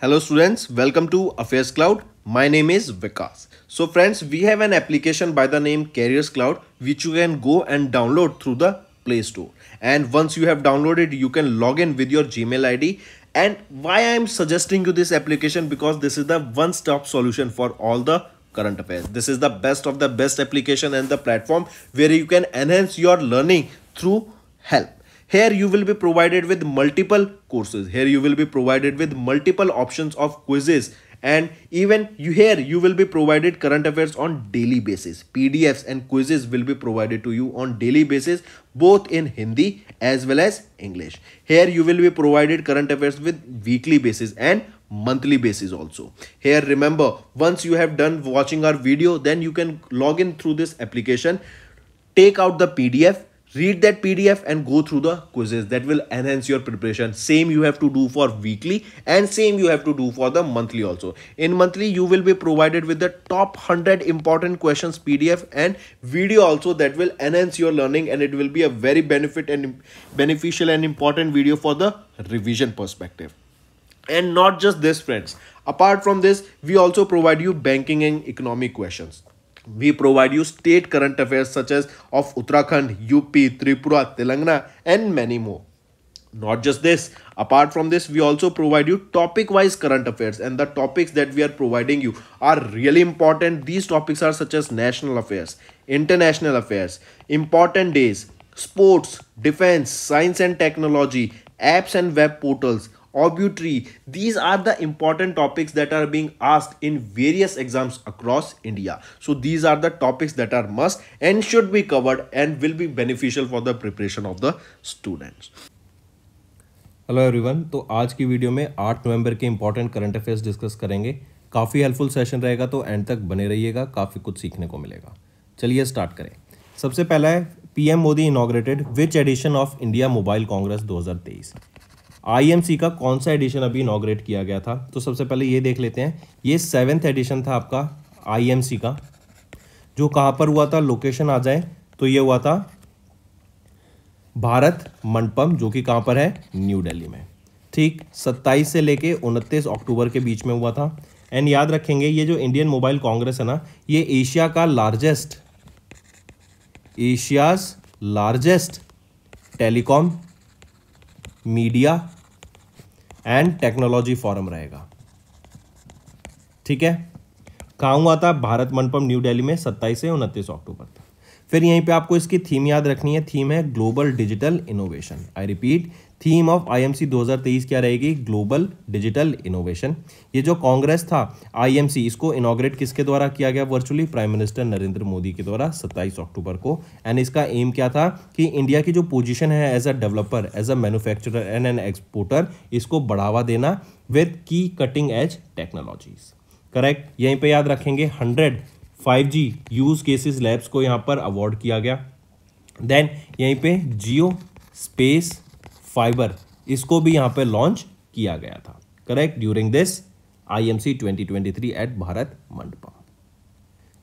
Hello students, welcome to Affairs Cloud. My name is Vikas. So friends, we have an application by the name Carriers Cloud which you can go and download through the Play Store. And once you have downloaded, you can log in with your Gmail ID. And why I am suggesting you this application because this is the one-stop solution for all the current affairs. This is the best of the best application and the platform where you can enhance your learning through help. Here you will be provided with multiple courses. Here you will be provided with multiple options of quizzes and even you here you will be provided current affairs on daily basis pdfs and quizzes will be provided to you on daily basis both in hindi as well as english here you will be provided current affairs with weekly basis and monthly basis also here remember once you have done watching our video then you can log in through this application take out the pdf read that pdf and go through the quizzes that will enhance your preparation same you have to do for weekly and same you have to do for the monthly also in monthly you will be provided with the top 100 important questions pdf and video also that will enhance your learning and it will be a very benefit and beneficial and important video for the revision perspective and not just this friends apart from this we also provide you banking and economic questions we provide you state current affairs such as of Uttarakhand, UP, Tripura, Telangana and many more. Not just this, apart from this, we also provide you topic wise current affairs and the topics that we are providing you are really important. These topics are such as national affairs, international affairs, important days, sports, defense, science and technology, apps and web portals, obituary. These are the important topics that are being asked in various exams across India. So these are the topics that are must and should be covered and will be beneficial for the preparation of the students. Hello everyone तो आज की video में 8 नवंबर के important current affairs discuss करेंगे काफ़ी helpful session रहेगा तो and तक बने रहिएगा काफ़ी कुछ सीखने को मिलेगा चलिए स्टार्ट करें सबसे पहला है PM Modi inaugurated which edition of India mobile congress 2023 IMC का कौन सा एडिशन अभी इनाग्रेट किया गया था तो सबसे पहले ये देख लेते हैं ये सेवेंथ एडिशन था आपका आईएमसी का जो कहाँ पर हुआ था लोकेशन आ जाए तो ये हुआ था भारत मंडपम जो कि कहाँ पर है न्यू दिल्ली में ठीक 27 से लेके 29 अक्टूबर के बीच में हुआ था एंड याद रखेंगे ये जो इंडियन मोबाइल कांग्रेस है ना ये एशिया का largest Asia's largest telecom media and technology forum रहेगा ठीक है कहा हुआ था भारत मंडपम न्यू दिल्ली में 27 से उनतीस अक्टूबर तक फिर यहीं पे आपको इसकी थीम याद रखनी है थीम है global digital innovation I repeat theme of IMC 2023 क्या रहेगी ग्लोबल डिजिटल इनोवेशन ये जो कांग्रेस था आईएमसी इसको इनोग्रेट किसके द्वारा किया गया virtually prime minister Narendra Modi के द्वारा 27 अक्टूबर को एंड इसका एम क्या था कि इंडिया की जो पोजीशन है as a developer as a manufacturer and an exporter इसको बढ़ावा देना विद की कटिंग एज टेक्नोलॉजीज करेक्ट यहीं पर याद रखेंगे hundred five G use cases labs को यहाँ पर अवार्ड किया गया देन यहीं पर जियो स्पेस फाइबर इसको भी यहाँ पे लॉन्च किया गया था correct during this IMC 2023 at Bharat Mandapam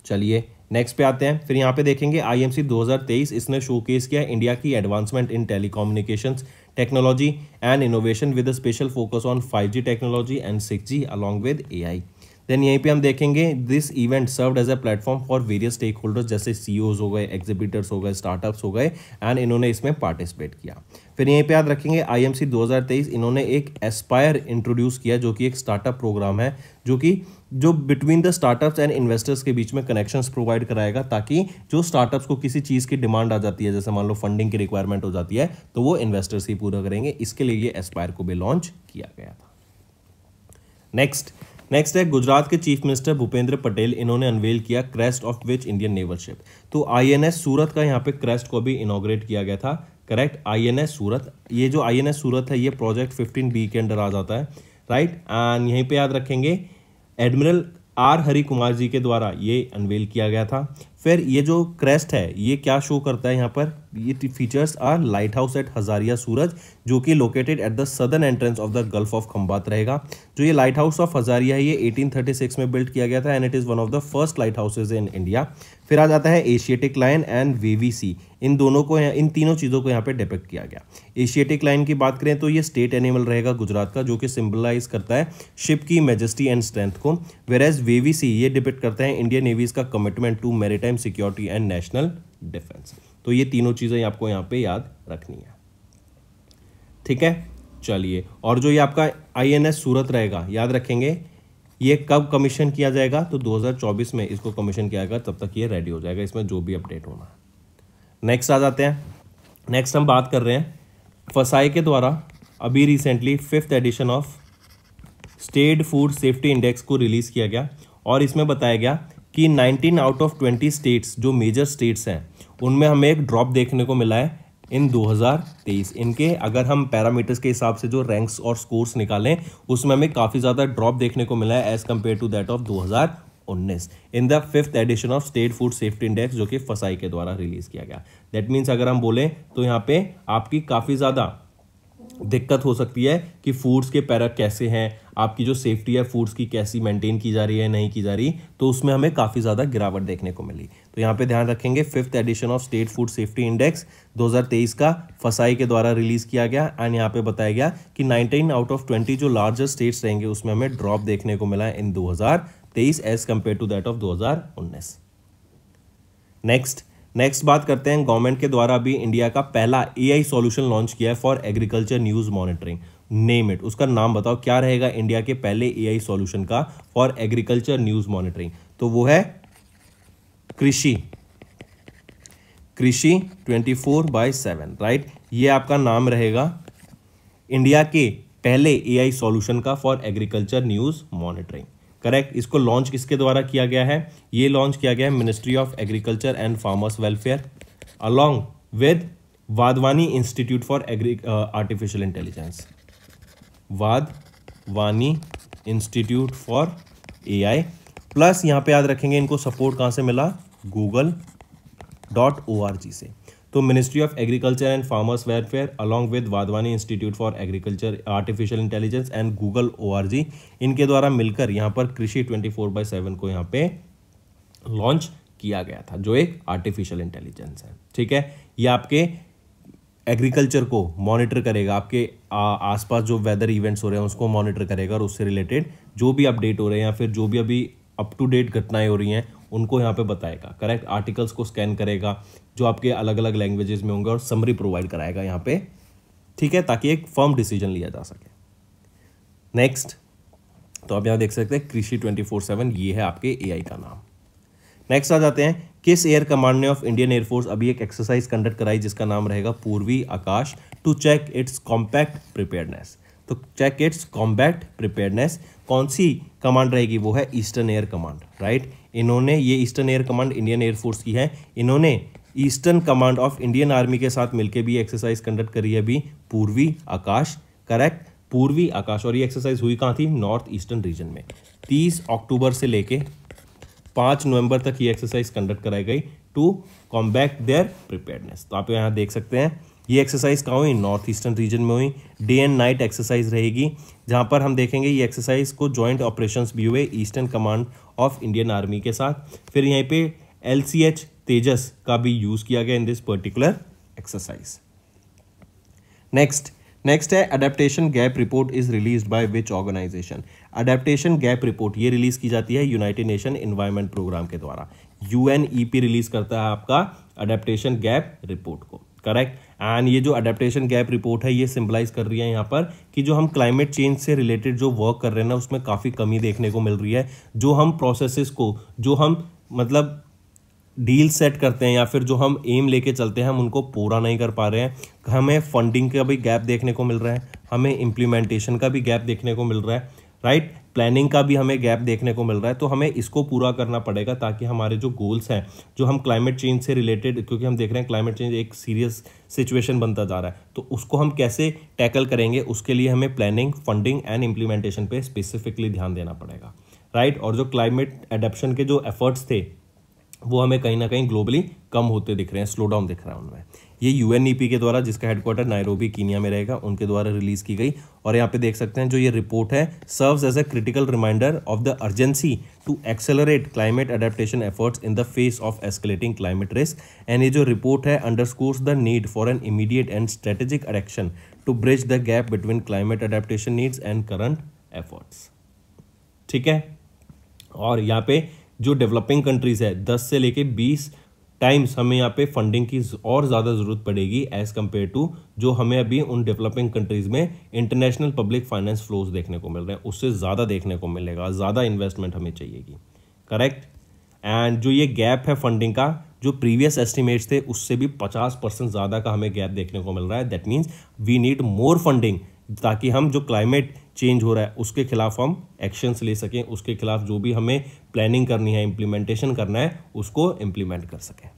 चलिए नेक्स्ट पे आते हैं फिर यहाँ पे देखेंगे आईएमसी 2023 इसने शोकेस किया इंडिया की advancement in telecommunication technology and innovation with special focus on 5G technology and 6G along with I then यहीं पे हम देखेंगे this event served as a platform for various stakeholders जैसे CEOs e हो गए exhibitors हो गए startups हो गए एंड इन्होंने इसमें पार्टिसिपेट किया फिर यहीं पे याद रखेंगे आईएमसी 2023 इन्होंने एक एस्पायर इंट्रोड्यूस किया जो कि एक स्टार्टअप प्रोग्राम है जो कि जो between the startups and investors के बीच में कनेक्शंस प्रोवाइड कराएगा ताकि जो स्टार्टअप्स को किसी चीज़ की डिमांड आ जाती है जैसे मान लो फंडिंग की रिक्वायरमेंट हो जाती है तो वो इन्वेस्टर्स ही पूरा करेंगे इसके लिए ये एस्पायर को भी लॉन्च किया गया था नेक्स्ट नेक्स्ट है गुजरात के चीफ मिनिस्टर भूपेंद्र पटेल इन्होंने अनवेल किया crest of which Indian naval ship तो आईएनएस सूरत का यहाँ पे क्रेस्ट को भी इनोग्रेट किया गया था करेक्ट आईएनएस सूरत ये जो आईएनएस सूरत है ये प्रोजेक्ट फिफ्टीन बी के अंडर आ जाता है राइट एंड यहीं पे याद रखेंगे एडमिरल आर हरि कुमार जी के द्वारा ये अनवेल किया गया था फिर ये जो क्रेस्ट है ये क्या शो करता है यहाँ पर ये features are lighthouse at Hazira सूरज जो कि located at the southern entrance of the gulf of Khambhat रहेगा जो ये लाइट हाउस ऑफ हजारिया है ये 1836 में बिल्ड किया गया था and it is one of the first lighthouses in India फिर आ जाता है एशियाटिक लाइन एंड वीवीसी इन दोनों को इन तीनों चीज़ों को यहाँ पे डिपेक्ट किया गया एशियाटिक लाइन की बात करें तो ये स्टेट एनिमल रहेगा गुजरात का जो कि सिंबलाइज करता है शिप की मेजेस्टी एंड स्ट्रेंथ को वेर एज वीवीसी ये डिपेक्ट करता है इंडियन नेवीज का commitment to maritime security and national defence तो ये तीनों चीज़ें आपको यहाँ पर याद रखनी है ठीक है चलिए और जो ये आपका आई सूरत रहेगा याद रखेंगे ये कब कमीशन किया जाएगा तो 2024 में इसको कमीशन किया जाएगा तब तक ये रेडी हो जाएगा इसमें जो भी अपडेट होना है नेक्स्ट आ जाते हैं नेक्स्ट हम बात कर रहे हैं फसाई के द्वारा अभी recently fifth edition of state food safety index को रिलीज़ किया गया और इसमें बताया गया कि 19 आउट ऑफ 20 स्टेट्स जो मेजर स्टेट्स हैं उनमें हमें एक ड्रॉप देखने को मिला है इन 2023 इनके अगर हम पैरामीटर्स के हिसाब से जो रैंक्स और स्कोर्स निकालें उसमें हमें काफ़ी ज़्यादा ड्रॉप देखने को मिला है as compare to that of 2019 in the fifth edition of state food safety index जो कि फसाई के द्वारा रिलीज किया गया दैट मीन्स अगर हम बोलें तो यहाँ पे आपकी काफ़ी ज़्यादा दिक्कत हो सकती है कि फूड्स के पैरक कैसे हैं आपकी जो सेफ्टी है फूड्स की कैसी मेंटेन की जा रही है नहीं की जा रही तो उसमें हमें काफ़ी ज़्यादा गिरावट देखने को मिली तो यहाँ पे ध्यान रखेंगे fifth edition of state food safety index 2023 का फसाई के द्वारा रिलीज़ किया गया एंड यहाँ पे बताया गया कि नाइनटीन आउट ऑफ ट्वेंटी जो लार्जेस्ट स्टेट्स रहेंगे उसमें हमें ड्रॉप देखने को मिला इन दो as compare to that of दो नेक्स्ट नेक्स्ट बात करते हैं गवर्नमेंट के द्वारा अभी इंडिया का पहला एआई सॉल्यूशन लॉन्च किया है for agriculture news monitoring name it उसका नाम बताओ क्या रहेगा इंडिया के पहले एआई सॉल्यूशन का फॉर एग्रीकल्चर न्यूज़ मॉनिटरिंग तो वो है कृषि कृषि 24 फोर बाय सेवन राइट ये आपका नाम रहेगा इंडिया के पहले एआई सॉल्यूशन का for agriculture news monitoring correct इसको लॉन्च किसके द्वारा किया गया है ये लॉन्च किया गया है ministry of agriculture and farmers welfare along with Wadhwani institute for agri artificial intelligence वानी इंस्टीट्यूट फॉर एआई प्लस यहां पे याद रखेंगे इनको सपोर्ट कहाँ से मिला Google dot O R G से तो ministry of agriculture and farmers welfare along with Wadhwani institute for agriculture artificial intelligence and Google O इनके द्वारा मिलकर यहाँ पर कृषि ट्वेंटी फोर बाई सेवन को यहाँ पे लॉन्च किया गया था जो एक आर्टिफिशियल इंटेलिजेंस है ठीक है ये आपके एग्रीकल्चर को मॉनिटर करेगा आपके आसपास जो वेदर इवेंट्स हो रहे हैं उसको मॉनिटर करेगा और उससे रिलेटेड जो भी अपडेट हो रहे हैं या फिर जो भी अभी अप टू डेट घटनाएं हो रही हैं उनको यहाँ पे बताएगा करेक्ट आर्टिकल्स को स्कैन करेगा जो आपके अलग अलग लैंग्वेजेस में होंगे और समरी प्रोवाइड कराएगा यहाँ पे ठीक है ताकि एक फर्म डिसीजन लिया जा सके नेक्स्ट तो आप यहाँ देख सकते हैं कृषि ट्वेंटी फोर सेवन ये है आपके ए का नाम नेक्स्ट आ जाते हैं किस एयर कमांड ने ऑफ इंडियन एयरफोर्स अभी एक एक्सरसाइज कंडक्ट कराई जिसका नाम रहेगा Purvi Akash to check its compact preparedness तो चेक इट्स कॉम्बैक्ट प्रिपेयरनेस कौन सी कमांड रहेगी वो है ईस्टर्न एयर कमांड राइट इन्होंने ये eastern air command Indian air force की है इन्होंने eastern command of Indian army के साथ मिलकर भी एक्सरसाइज कंडक्ट करी है अभी पूर्वी आकाश करेक्ट पूर्वी आकाश और ये एक्सरसाइज हुई कहाँ थी नॉर्थ ईस्टर्न रीजन में तीस अक्टूबर से लेके पाँच नवंबर तक ये एक्सरसाइज कंडक्ट कराई गई टू कॉम्बैक्ट देयर प्रिपेयरनेस तो आप यहाँ देख सकते हैं ये एक्सरसाइज कहाँ हुई नॉर्थ ईस्टर्न रीजन में हुई डे एंड नाइट एक्सरसाइज रहेगी जहाँ पर हम देखेंगे ये एक्सरसाइज को जॉइंट ऑपरेशन भी हुए eastern command of Indian army के साथ फिर यहीं पे एल तेजस का भी यूज़ किया गया in this particular exercise next next है adaptation gap report is release by which organisation adaptation gap report ये रिलीज की जाती है यूनाइटेड नेशन इन्वायरमेंट प्रोग्राम के द्वारा यूएनईपी रिलीज e करता है आपका अडेप्टेशन गैप रिपोर्ट को करेक्ट एंड ये जो अडेप्टेशन गैप रिपोर्ट है ये सिंपलाइज कर रही है यहाँ पर कि जो हम क्लाइमेट चेंज से रिलेटेड जो वर्क कर रहे हैं ना उसमें काफ़ी कमी देखने को मिल रही है जो हम प्रोसेसेस को जो हम मतलब डील सेट करते हैं या फिर जो हम एम लेके चलते हैं हम उनको पूरा नहीं कर पा रहे हैं हमें फंडिंग का भी गैप देखने को मिल रहा है हमें इम्प्लीमेंटेशन का भी गैप देखने को मिल रहा है राइट प्लानिंग का भी हमें गैप देखने को मिल रहा है तो हमें इसको पूरा करना पड़ेगा ताकि हमारे जो गोल्स हैं जो हम क्लाइमेट चेंज से रिलेटेड क्योंकि हम देख रहे हैं क्लाइमेट चेंज एक सीरियस सिचुएशन बनता जा रहा है तो उसको हम कैसे टैकल करेंगे उसके लिए हमें प्लानिंग फंडिंग एंड इम्प्लीमेंटेशन पर स्पेसिफिकली ध्यान देना पड़ेगा राइट और जो क्लाइमेट एडेप्शन के जो एफर्ट्स थे वो हमें कहीं ना कहीं ग्लोबली कम होते दिख रहे हैं स्लो डाउन दिख रहा है उनमें ये यूएनईपी के द्वारा जिसका हेडक्वार्टर नायरोबी कीनिया में रहेगा उनके द्वारा रिलीज की गई और यहाँ पे देख सकते हैं जो ये रिपोर्ट है serves as a critical reminder of the urgency to accelerate climate adaptation efforts in the face of escalating climate risk and ये जो रिपोर्ट है under the need for an immediate and strategic adaption to bridge the gap between climate adaptation needs and current efforts ठीक है और यहाँ पे जो developing countries है दस से लेके बीस टाइम्स हमें यहाँ पे फंडिंग की और ज़्यादा ज़रूरत पड़ेगी एज़ कम्पेयर टू जो हमें अभी उन डेवलपिंग कंट्रीज़ में इंटरनेशनल पब्लिक फाइनेंस फ्लोज देखने को मिल रहे हैं उससे ज़्यादा देखने को मिलेगा ज़्यादा इन्वेस्टमेंट हमें चाहिएगी करेक्ट एंड जो ये गैप है फंडिंग का जो प्रीवियस एस्टिमेट्स थे उससे भी 50 परसेंट ज़्यादा का हमें गैप देखने को मिल रहा है that means we need more funding ताकि हम जो क्लाइमेट चेंज हो रहा है उसके खिलाफ हम एक्शंस ले सकें उसके खिलाफ जो भी हमें प्लानिंग करनी है इम्प्लीमेंटेशन करना है उसको इम्प्लीमेंट कर सकें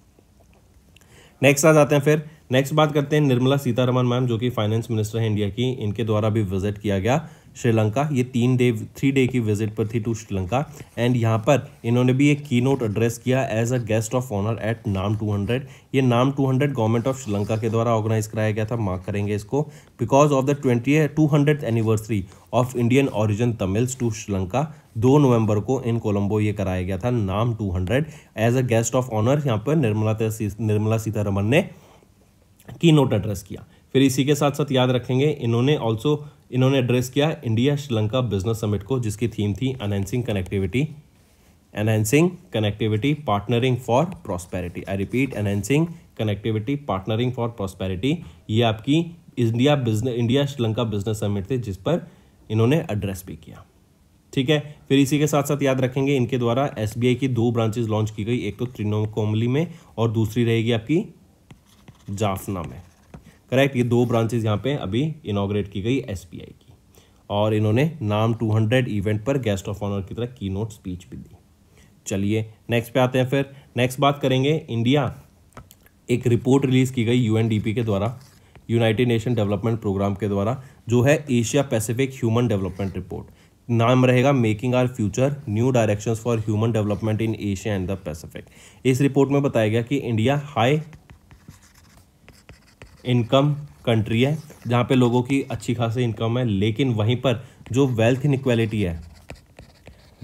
नेक्स्ट आ जाते हैं फिर नेक्स्ट बात करते हैं निर्मला सीतारमन मैम जो कि फाइनेंस मिनिस्टर हैं इंडिया की इनके द्वारा भी विजिट किया गया श्रीलंका ये तीन डे थ्री डे की विजिट पर थी टू श्रीलंका एंड यहाँ पर इन्होंने भी एक की नोट एड्रेस किया as a guest of honour at नाम 200 ये नाम 200 गवर्नमेंट ऑफ श्रीलंका के द्वारा ऑर्गेनाइज कराया गया था मार्क करेंगे इसको because of the twenty two hundred anniversary of Indian origin Tamils to Sri Lanka दो नवंबर को इन कोलंबो ये कराया गया था नाम 200 as a guest of honour यहाँ पर निर्मला निर्मला सीतारमन ने की नोट एड्रेस किया फिर इसी के साथ साथ याद रखेंगे इन्होंने ऑल्सो इन्होंने एड्रेस किया इंडिया श्रीलंका बिजनेस समिट को जिसकी थीम थी enhancing connectivity enhancing connectivity partnering for prosperity I repeat enhancing connectivity partnering for prosperity ये आपकी India business India Sri Lanka business summit थे जिस पर इन्होंने एड्रेस भी किया ठीक है फिर इसी के साथ साथ याद रखेंगे इनके द्वारा एस की दो ब्रांचेज लॉन्च की गई एक तो त्रिनोकोमली में और दूसरी रहेगी आपकी जाफना में करेक्ट ये दो ब्रांचेज यहाँ पे अभी इनाग्रेट की गई एस की और इन्होंने नाम 200 इवेंट पर गेस्ट ऑफ ऑनर की तरह की नोट स्पीच भी दी चलिए नेक्स्ट पे आते हैं फिर नेक्स्ट बात करेंगे इंडिया एक रिपोर्ट रिलीज़ की गई यूएनडीपी के द्वारा यूनाइटेड नेशन डेवलपमेंट प्रोग्राम के द्वारा जो है Asia Pacific human development report नाम रहेगा making our future new directions for human development in Asia and the Pacific इस रिपोर्ट में बताया गया कि इंडिया हाई इनकम कंट्री है जहाँ पे लोगों की अच्छी खासी इनकम है लेकिन वहीं पर जो वेल्थ इनक्वालिटी है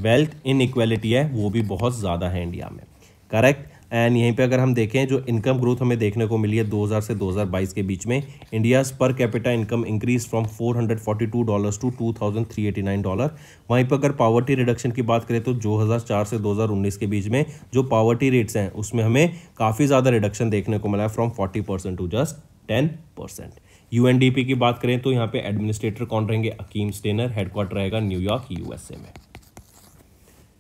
वेल्थ इनक्वालिटी है वो भी बहुत ज़्यादा है इंडिया में करेक्ट एंड यहीं पे अगर हम देखें जो इनकम ग्रोथ हमें देखने को मिली है 2000 से 2022 के बीच में India's per capita income increase from 442 dollars to 2389 dollar वहीं पर अगर पावर्टी रिडक्शन की बात करें तो 2004 से 2019 के बीच में जो पावर्टी रेट्स हैं उसमें हमें काफ़ी ज़्यादा रिडक्शन देखने को मिला है from 40 percent to just ten percent UNDP की बात करें तो यहाँ पे एडमिनिस्ट्रेटर कौन रहेंगे अकीम स्टेनर हेडक्वार्टर रहेगा न्यूयॉर्क यूएसए में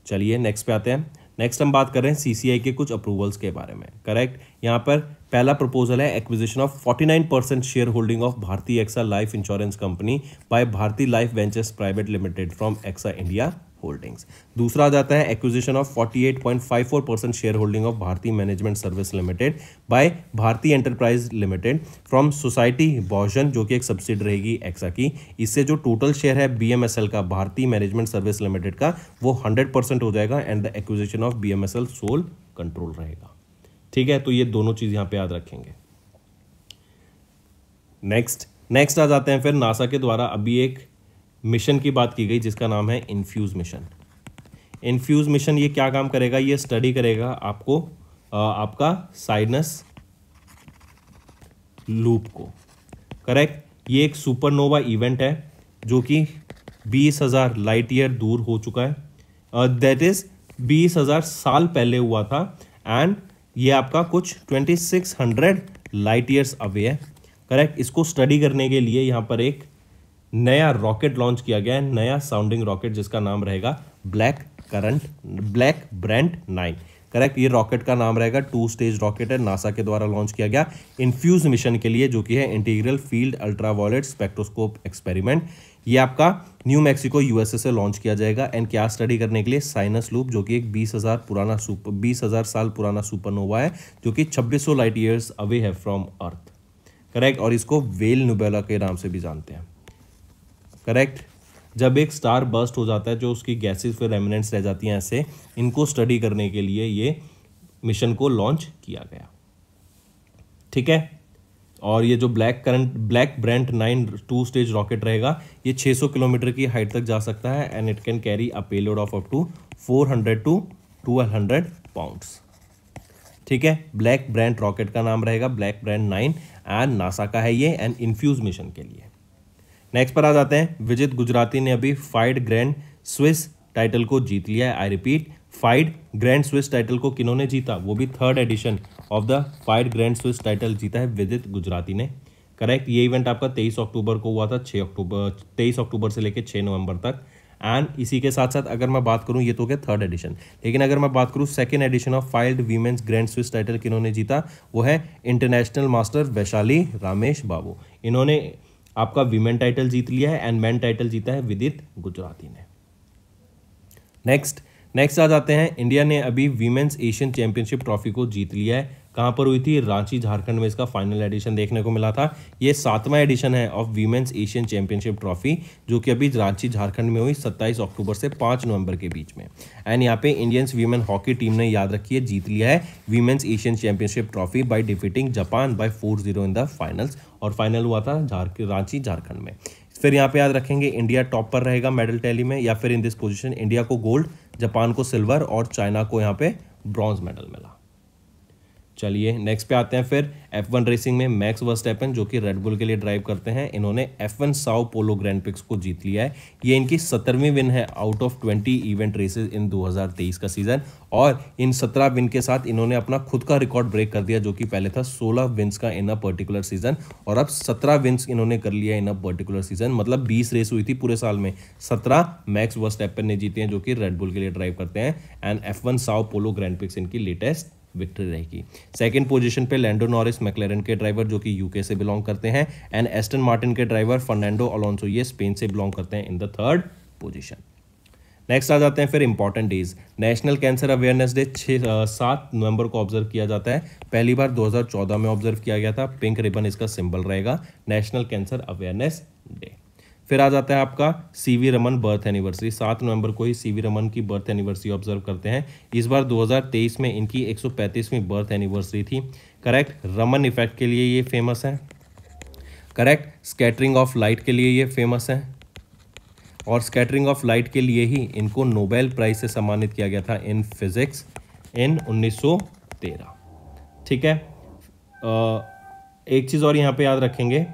चलिए नेक्स्ट पे आते हैं नेक्स्ट हम बात कर रहे हैं सीसीआई के कुछ अप्रूवल्स के बारे में करेक्ट यहाँ पर पहला प्रपोजल है acquisition of 49 percent share holding of Bharatiya AXA life insurance company by Bharatiya life ventures private limited from AXA India holdings दूसरा आ जाता है acquisition of 48.54 percent share holding of Bharatiya management service limited by Bharatiya enterprise limited from society Beaujon जो कि एक सब्सिड रहेगी AXA की इससे जो टोटल शेयर है बी का भारतीय मैनेजमेंट सर्विस लिमिटेड का वो हंड्रेड हो जाएगा and the acquisition of be sole control रहेगा ठीक है तो ये दोनों चीज़ यहाँ पे याद रखेंगे नेक्स्ट नेक्स्ट आ जाते हैं फिर नासा के द्वारा अभी एक मिशन की बात की गई जिसका नाम है इन्फ्यूज़ मिशन इन्फ्यूज़ मिशन ये क्या काम करेगा ये स्टडी करेगा आपको आपका साइनस लूप को करेक्ट ये एक सुपरनोवा इवेंट है जो कि बीस हज़ार लाइट ईयर दूर हो चुका है दैट इज़ बीस हज़ार साल पहले हुआ था एंड ये आपका कुछ twenty six hundred light years away है करेक्ट इसको स्टडी करने के लिए यहाँ पर एक नया रॉकेट लॉन्च किया गया है नया साउंडिंग रॉकेट जिसका नाम रहेगा Black current Black Brant nine correct ये रॉकेट का नाम रहेगा टू स्टेज रॉकेट है नासा के द्वारा लॉन्च किया गया इन्फ्यूज मिशन के लिए जो कि है integral field ultraviolet spectroscope experiment ये आपका न्यू मैक्सिको यूएसए से लॉन्च किया जाएगा एंड क्या स्टडी करने के लिए साइनस लूप जो कि एक 20,000 पुराना सुपर 20,000 साल पुराना सुपरनोवा है जो कि 2600 लाइट ईयर्स अवे है फ्रॉम अर्थ करेक्ट और इसको वेल नुबेला के नाम से भी जानते हैं करेक्ट जब एक स्टार बस्ट हो जाता है जो उसकी गैसेस फिर रेमिनेंट्स रह जाती हैं ऐसे इनको स्टडी करने के लिए ये मिशन को लॉन्च किया गया ठीक है और ये जो Black current Black Brant nine two stage rocket रहेगा ये 600 किलोमीटर की हाइट तक जा सकता है and it can carry a payload of up to 400 to 1200 pounds ठीक है ब्लैक ब्रेंट रॉकेट का नाम रहेगा Black Brant nine and NASA का है ये एंड इन्फ्यूज मिशन के लिए नेक्स्ट पर आ जाते हैं विजित गुजराती ने अभी फाइड ग्रैंड स्विस टाइटल को जीत लिया है I repeat FIDE Grand Swiss title को किन्होंने जीता वो भी third edition of the FIDE Grand Swiss title जीता है विजित गुजराती ने करेक्ट ये इवेंट आपका तेईस अक्टूबर को हुआ था छः अक्टूबर तेईस अक्टूबर से लेकर छः नवंबर तक एंड इसी के साथ साथ अगर मैं बात करूं ये तो क्या थर्ड एडिशन लेकिन अगर मैं बात करूं second edition of FIDE women's Grand Swiss title किन्होंने जीता वो है इंटरनेशनल मास्टर वैशाली रामेश बाबू इन्होंने आपका विमेन टाइटल जीत लिया है एंड मैन टाइटल जीता है विदित गुजराती ने नेक्स्ट नेक्स्ट आ जाते हैं इंडिया ने अभी वीमेंस एशियन चैंपियनशिप ट्रॉफी को जीत लिया है कहाँ पर हुई थी रांची झारखंड में इसका फाइनल एडिशन देखने को मिला था ये सातवां एडिशन है of women's Asian championship trophy जो कि अभी रांची झारखंड में हुई 27 अक्टूबर से 5 नवंबर के बीच में एंड यहाँ पे इंडियंस वीमेन हॉकी टीम ने याद रखी है जीत लिया है women's Asian championship trophy by defeating Japan by four zero in the finals और फाइनल हुआ था झार रांची झारखंड में फिर यहाँ पे याद रखेंगे इंडिया टॉप पर रहेगा मेडल टैली में या फिर इन दिस पोजीशन इंडिया को गोल्ड जापान को सिल्वर और चाइना को यहाँ पे ब्रॉन्ज मेडल मिला चलिए नेक्स्ट पे आते हैं फिर F1 रेसिंग में मैक्स एपन जो कि रेडबुल के लिए ड्राइव करते हैं इन्होंने F1 वन साउ पोलो ग्रैंड पिक्स को जीत लिया है ये इनकी सत्तरवीं विन है out of 20 event races in 2023 का सीज़न और इन सत्रह विन के साथ इन्होंने अपना खुद का रिकॉर्ड ब्रेक कर दिया जो कि पहले था सोलह विन्स का इन अ पर्टिकुलर सीज़न और अब सत्रह विन्स इन्होंने कर लिया इन अ पर्टिकुलर सीज़न मतलब बीस रेस हुई थी पूरे साल में सत्रह मैक्स एपन ने जीते हैं जो कि रेडबुल के लिए ड्राइव करते हैं and F one Sao Paulo grand prix इनकी लेटेस्ट विक्ट्री रहेगी सेकेंड पोजीशन पे लैंडो नॉरिस मैकलेरन के ड्राइवर जो कि यूके से बिलोंग करते हैं एंड एस्टन मार्टिन के ड्राइवर फर्नैंडो अलोंसो ये स्पेन से बिलोंग करते हैं in the third position next आ जाते हैं फिर important days national cancer awareness day छः सात नवंबर को ऑब्जर्व किया जाता है पहली बार 2014 में ऑब्जर्व किया गया था पिंक रिबन इसका सिंबल रहेगा नेशनल कैंसर अवेयरनेस डे फिर आ जाता है आपका सीवी रमन बर्थ एनिवर्सरी सात नवंबर को ही सीवी रमन की बर्थ एनिवर्सरी ऑब्जर्व करते हैं इस बार 2023 में इनकी 135वीं बर्थ एनिवर्सरी थी करेक्ट रमन इफेक्ट के लिए ये फेमस है करेक्ट स्कैटरिंग ऑफ लाइट के लिए ये फेमस है और स्कैटरिंग ऑफ लाइट के लिए ही इनको नोबेल प्राइज से सम्मानित किया गया था इन फिजिक्स इन उन्नीस ठीक है आ, एक चीज़ और यहाँ पे याद रखेंगे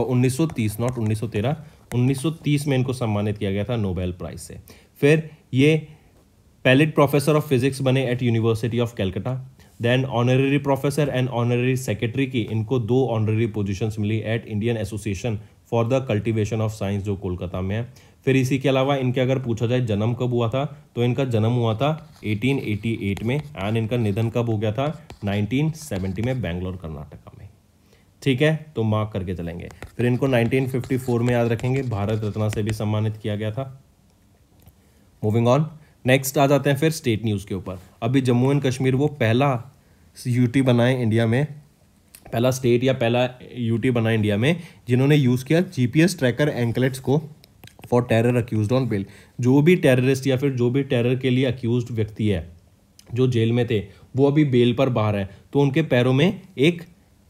उन्नीस सौ तीस नॉट उन्नीस सौ तेरह 1930 में इनको सम्मानित किया गया था नोबेल प्राइज से फिर ये पैलेट प्रोफेसर ऑफ फिजिक्स बने at university of Calcutta then honorary professor and honorary secretary की इनको दो ऑनररी पोजिशन मिली at Indian association for the cultivation of science जो कोलकाता में है फिर इसी के अलावा इनके अगर पूछा जाए जन्म कब हुआ था तो इनका जन्म हुआ था 1888 में एंड इनका निधन कब हो गया था 1970 में बैंगलोर कर्नाटका में ठीक है तो मार्क करके चलेंगे फिर इनको 1954 में याद रखेंगे भारत रत्न से भी सम्मानित किया गया था मूविंग ऑन नेक्स्ट आ जाते हैं फिर स्टेट न्यूज़ के ऊपर अभी जम्मू एंड कश्मीर वो पहला यूटी बनाए इंडिया में पहला स्टेट या पहला यूटी बनाए इंडिया में जिन्होंने यूज़ किया जीपीएस ट्रैकर एंकलेट्स को for terror accused on bail जो भी टेररिस्ट या फिर जो भी टेरर के लिए अक्यूज व्यक्ति है जो जेल में थे वो अभी बेल पर बाहर है तो उनके पैरों में एक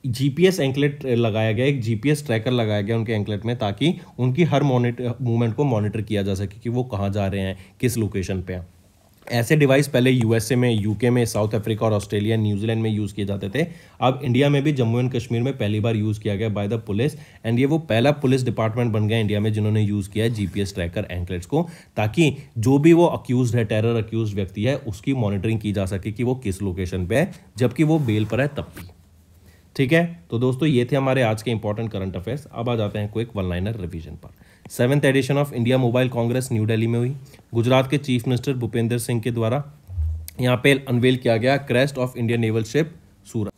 जीपीएस एंकलेट लगाया गया एक जीपीएस ट्रैकर लगाया गया उनके एंकलेट में ताकि उनकी हर मोनिटर मूवमेंट को मॉनिटर किया जा सके कि वो कहाँ जा रहे हैं किस लोकेशन पे हैं ऐसे डिवाइस पहले यूएसए में यूके में साउथ अफ्रीका और ऑस्ट्रेलिया न्यूजीलैंड में यूज़ किए जाते थे अब इंडिया में भी जम्मू एंड कश्मीर में पहली बार यूज़ किया गया बाय द पुलिस एंड ये वो पहला पुलिस डिपार्टमेंट बन गया इंडिया में जिन्होंने यूज़ किया है जीपीएस ट्रैकर एंकलेट्स को ताकि जो भी वो अक्यूज है टेरर अक्यूज व्यक्ति है उसकी मॉनिटरिंग की जा सके कि वो किस लोकेशन पर है जबकि वो बेल पर है तब भी ठीक है तो दोस्तों ये थे हमारे आज के इंपॉर्टेंट करंट अफेयर्स अब आ जाते हैं क्विक वन लाइनर रिविजन पर seventh edition of India mobile congress new Delhi में हुई गुजरात के चीफ मिनिस्टर भूपेंद्र सिंह के द्वारा यहाँ पे अनवेल किया गया crest of Indian naval ship Surat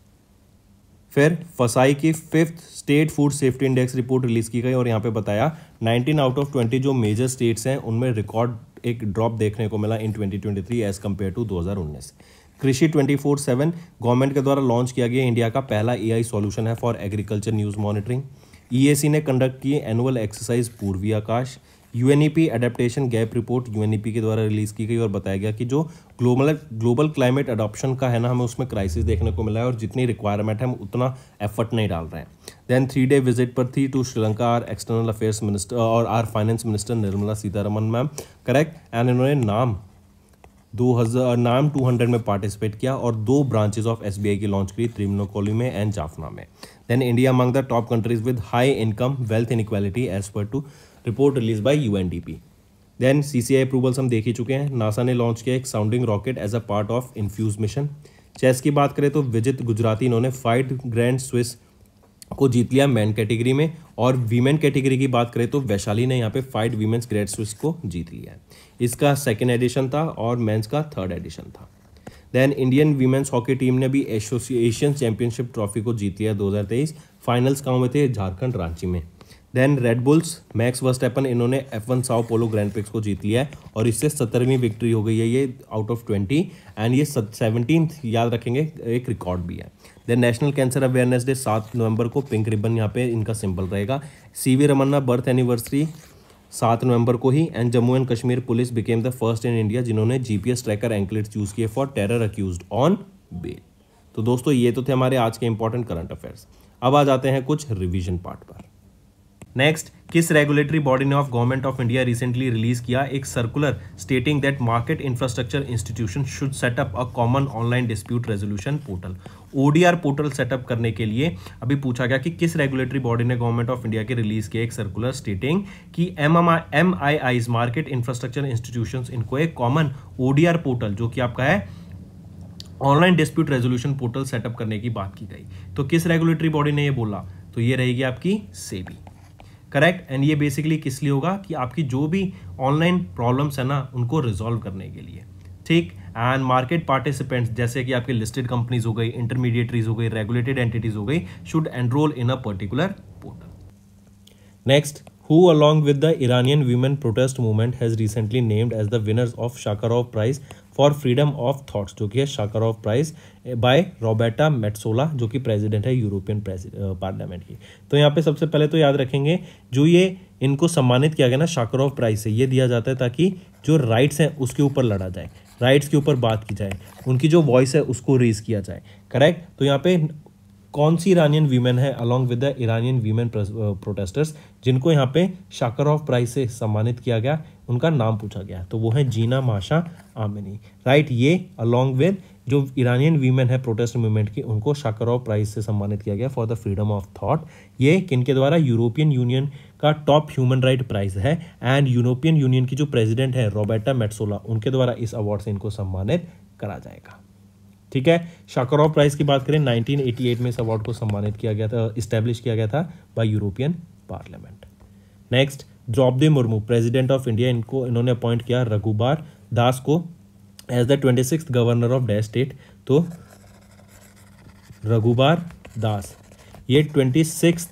फिर फसाई की fifth state food safety index report release की गई और यहाँ पे बताया 19 आउट ऑफ 20 जो मेजर स्टेट्स हैं उनमें रिकॉर्ड एक ड्रॉप देखने को मिला इन 2023 एज कम्पेयर टू उन्नीस कृषि 24/7 गवर्नमेंट के द्वारा लॉन्च किया गया इंडिया का पहला एआई सॉल्यूशन है for agriculture news monitoring EAC ने कंडक्ट किए annual exercise Purvi Akash UNEP adaptation gap report UNEP के द्वारा रिलीज की गई और बताया गया कि जो ग्लोबल ग्लोबल क्लाइमेट अडॉप्शन का है ना हमें उसमें क्राइसिस देखने को मिला है और जितनी रिक्वायरमेंट है हम उतना एफर्ट नहीं डाल रहे हैं देन थ्री डे विजिट पर थी to Sri Lanka our external affairs minister और our finance minister Nirmala Sitharaman ma'am correct and इन्होंने नाम 2000 नाम 200 में पार्टिसिपेट किया और दो ब्रांचेज ऑफ एसबीआई की लॉन्च करी त्रिमनोकोली में एंड जाफना में then India among the top countries with high income wealth inequality as per to report release by UNDP then CCI approvals हम देख ही चुके हैं नासा ने लॉन्च किया एक sounding rocket as a part of INFUSE mission chess की बात करें तो विजित गुजराती इन्होंने फाइट ग्रैंड स्विस को जीत लिया मैन कैटेगरी में और वीमेन कैटेगरी की बात करें तो वैशाली ने यहाँ पे फाइट वीमेंस ग्रेड स्विस को जीत लिया है इसका सेकेंड एडिशन था और मेन्स का थर्ड एडिशन था then Indian women's hockey team ने भी एसोसिएशन चैंपियनशिप ट्रॉफी को जीत लिया दो फाइनल्स कहाँ में थे झारखंड रांची में then Red Bull's Max Verstappen इन्होंने F one Sao Paulo grand prix को जीत लिया है और इससे सत्तरवीं विक्ट्री हो गई है ये आउट ऑफ ट्वेंटी एंड ये सेवनटीन याद रखेंगे एक रिकॉर्ड भी है then national cancer awareness day सात नवंबर को पिंक रिबन यहाँ पे इनका सिंबल रहेगा C V Ramanna birth anniversary सात नवंबर को ही and Jammu and Kashmir police became the first in India जिन्होंने G P S tracker anklet choose किए for terror accused on bail तो दोस्तों ये तो थे हमारे आज के इंपॉर्टेंट करंट अफेयर्स अब आ जाते हैं कुछ रिविजन पार्ट पर नेक्स्ट किस रेगुलेटरी बॉडी ने of government of India recently release किया एक circular stating that market infrastructure institution should set up a common online dispute resolution portal ODR portal set up करने के लिए अभी पूछा गया कि किस रेगुलेटरी बॉडी ने गवर्नमेंट ऑफ इंडिया के रिलीज किया एक सर्कुलर स्टेटिंग कि M M I market infrastructure institution इनको एक कॉमन ओडीआर पोर्टल जो कि आपका है online dispute resolution portal set up करने की बात की गई तो किस रेगुलेटरी बॉडी ने यह बोला तो ये रहेगी आपकी सेबी करेक्ट एंड ये बेसिकली किस लिए होगा कि आपकी जो भी ऑनलाइन प्रॉब्लम्स है ना उनको रिजॉल्व करने के लिए ठीक एंड मार्केट पार्टिसिपेंट्स जैसे कि आपके लिस्टेड कंपनीज हो गई इंटरमीडिएटरीज हो गई रेगुलेटेड एंटिटीज हो गई should enroll in a particular portal next who along with the Iranian women protest movement has recently named as the winners of Shakarov prize for freedom of thoughts जो कि है of prize by Roberta Metsola जो कि president है European parliament eh, की तो यहाँ पे सबसे पहले तो याद रखेंगे जो ये इनको सम्मानित किया गया ना शाकर ऑफ प्राइज से ये दिया जाता है ताकि जो राइट्स हैं उसके ऊपर लड़ा जाए राइट्स के ऊपर बात की जाए उनकी जो वॉइस है उसको रेज किया जाए करेक्ट तो यहाँ पे कौन सी ईरानियन वीमेन है along with the Iranian women protesters जिनको यहाँ पे शाकर ऑफ प्राइज से सम्मानित किया गया उनका नाम पूछा गया तो वो है जीना माशा आमिनी राइट ये अलॉन्ग विद जो ईरानियन वीमेन है प्रोटेस्ट मूवमेंट की उनको शाकरॉव प्राइज से सम्मानित किया गया for the freedom of thought ये किन के द्वारा यूरोपियन यूनियन का टॉप ह्यूमन राइट प्राइज है एंड यूरोपियन यूनियन की जो प्रेसिडेंट है रोबर्टा मेटसोला उनके द्वारा इस अवार्ड से इनको सम्मानित करा जाएगा ठीक है शाकरॉव प्राइज की बात करें 1988 में इस अवार्ड को सम्मानित किया गया था इस्टेब्लिश किया गया था by European parliament next Draupadi Murmu president of India इनको इन्होंने अपॉइंट किया रघुबार दास को as the twenty six governor of the state तो रघुबार दास ये ट्वेंटी सिक्स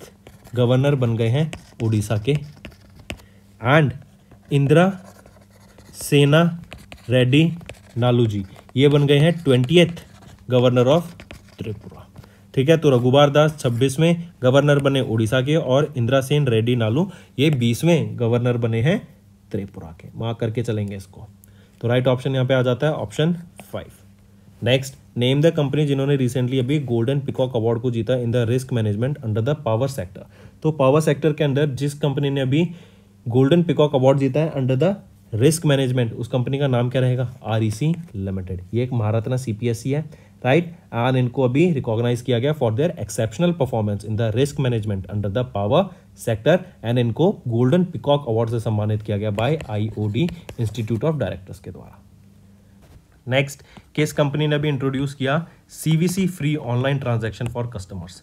गवर्नर बन गए हैं उड़ीसा के एंड इंदिरा सेना रेड्डी नालू जी ये बन गए हैं ट्वेंटी गवर्नर ऑफ त्रिपुरा ठीक है तो रघुबार दास छब्बीसवें गवर्नर बने उड़ीसा के और इंदिरा सेन रेड्डी नालू ये बीसवें गवर्नर बने हैं त्रिपुरा के मार्क करके चलेंगे इसको तो राइट ऑप्शन यहाँ पे आ जाता है option five next name the company जिन्होंने रिसेंटली अभी गोल्डन पिकॉक अवार्ड को जीता in the risk management under the power sector तो पावर सेक्टर के अंदर जिस कंपनी ने अभी गोल्डन पिकॉक अवार्ड जीता है अंडर द रिस्क मैनेजमेंट उस कंपनी का नाम क्या रहेगा आर लिमिटेड e ये एक महारत्ना सी है राइट एंड इनको अभी रिकॉग्नाइज किया गया for their exceptional performance in the risk management under the power sector and इनको गोल्डन पिकॉक अवार्ड से सम्मानित किया गया by IOD institute of directors के द्वारा नेक्स्ट किस कंपनी ने भी इंट्रोड्यूस किया CVC free online transaction for customers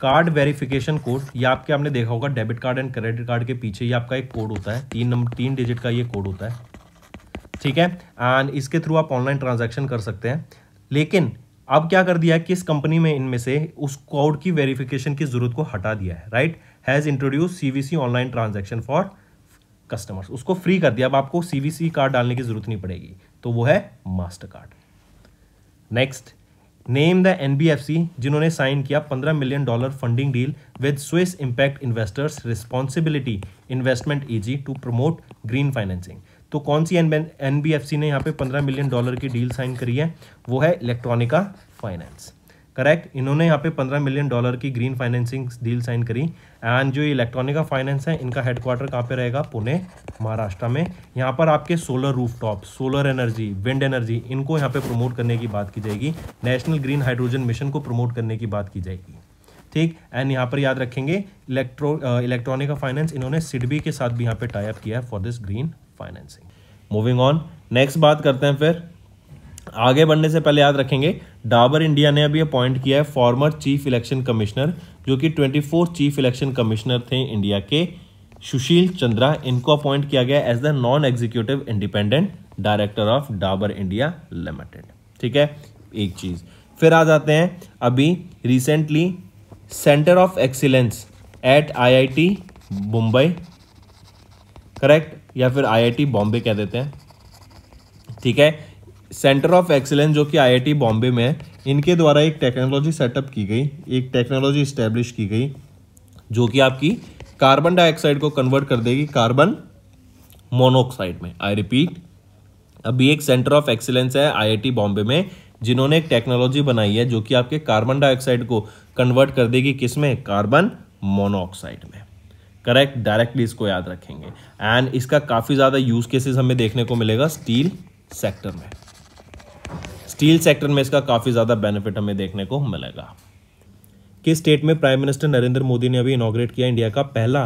card verification code या आपके आपने देखा होगा debit card and credit card के पीछे ये आपका एक कोड होता है तीन नंबर तीन डिजिट का ये कोड होता है ठीक है एंड इसके थ्रू आप ऑनलाइन ट्रांजेक्शन कर सकते हैं लेकिन अब क्या कर दिया किस कंपनी में इनमें से उस कोड की वेरिफिकेशन की जरूरत को हटा दिया है right has introduce CVC online transaction for customers उसको फ्री कर दिया अब आपको सीवीसी कार्ड डालने की जरूरत नहीं पड़ेगी तो वो है Mastercard next name the N जिन्होंने साइन किया 15 million dollar funding deal with Swiss impact investors responsibility investment easy to promote green financing तो कौन सी एन ने यहाँ पे पंद्रह मिलियन डॉलर की डील साइन करी है वो है इलेक्ट्रॉनिका फाइनेंस करेक्ट इन्होंने यहाँ पे पंद्रह मिलियन डॉलर की ग्रीन फाइनेंसिंग डील साइन करी एंड जो इलेक्ट्रॉनिका फाइनेंस है इनका हेडक्वार्टर कहाँ पे रहेगा पुणे महाराष्ट्र में यहाँ पर आपके solar rooftop solar energy wind energy इनको यहाँ पे प्रमोट करने की बात की जाएगी नेशनल ग्रीन हाइड्रोजन मिशन को प्रमोट करने की बात की जाएगी ठीक एंड यहाँ पर याद रखेंगे इलेक्ट्रो इलेक्ट्रॉनिका फाइनेंस इन्होंने सिडबी के साथ भी यहाँ पे टाइप किया है for this green financing moving on next बात करते हैं फिर आगे बढ़ने से पहले याद रखेंगे डाबर इंडिया ने अभी अपॉइंट किया है फॉर्मर चीफ इलेक्शन कमिश्नर जो कि 24 चीफ इलेक्शन कमिश्नर थे इंडिया के सुशील चंद्रा इनको अपॉइंट किया गया as the non executive independent director of Dabur India Limited ठीक है एक चीज फिर आ जाते हैं अभी recently centre of excellence at IIT Mumbai correct या फिर आईआईटी बॉम्बे कह देते हैं ठीक है सेंटर ऑफ एक्सीलेंस जो कि आईआईटी बॉम्बे में है इनके द्वारा एक टेक्नोलॉजी सेटअप की गई एक टेक्नोलॉजी इस्टेब्लिश की गई जो कि आपकी कार्बन डाइऑक्साइड को कन्वर्ट कर देगी कार्बन मोनोऑक्साइड में आई रिपीट अभी एक सेंटर ऑफ एक्सीलेंस है आई बॉम्बे में जिन्होंने एक टेक्नोलॉजी बनाई है जो कि आपके कार्बन डाइऑक्साइड को कन्वर्ट कर देगी किस में कार्बन मोनोऑक्साइड में करेक्ट डायरेक्टली इसको याद रखेंगे एंड इसका काफ़ी ज़्यादा यूज केसेस हमें देखने को मिलेगा स्टील सेक्टर में स्टील सेक्टर में इसका काफ़ी ज़्यादा बेनिफिट हमें देखने को मिलेगा किस स्टेट में प्राइम मिनिस्टर नरेंद्र मोदी ने अभी इनोग्रेट किया इंडिया का पहला